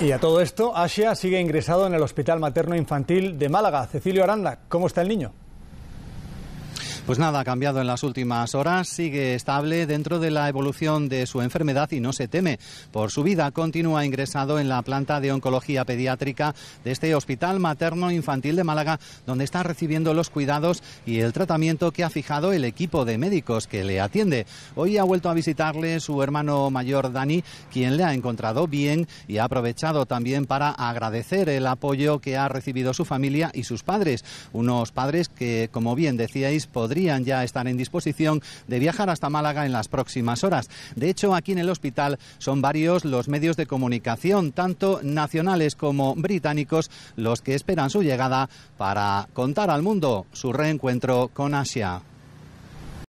Y a todo esto, Asia sigue ingresado en el Hospital Materno Infantil de Málaga. Cecilio Aranda, ¿cómo está el niño? Pues nada, ha cambiado en las últimas horas, sigue estable dentro de la evolución de su enfermedad y no se teme por su vida. Continúa ingresado en la planta de oncología pediátrica de este Hospital Materno Infantil de Málaga, donde está recibiendo los cuidados y el tratamiento que ha fijado el equipo de médicos que le atiende. Hoy ha vuelto a visitarle su hermano mayor Dani, quien le ha encontrado bien y ha aprovechado también para agradecer el apoyo que ha recibido su familia y sus padres, unos padres que, como bien decíais, podrían ya estar en disposición de viajar hasta Málaga en las próximas horas. De hecho, aquí en el hospital son varios los medios de comunicación, tanto nacionales como británicos, los que esperan su llegada para contar al mundo su reencuentro con Asia.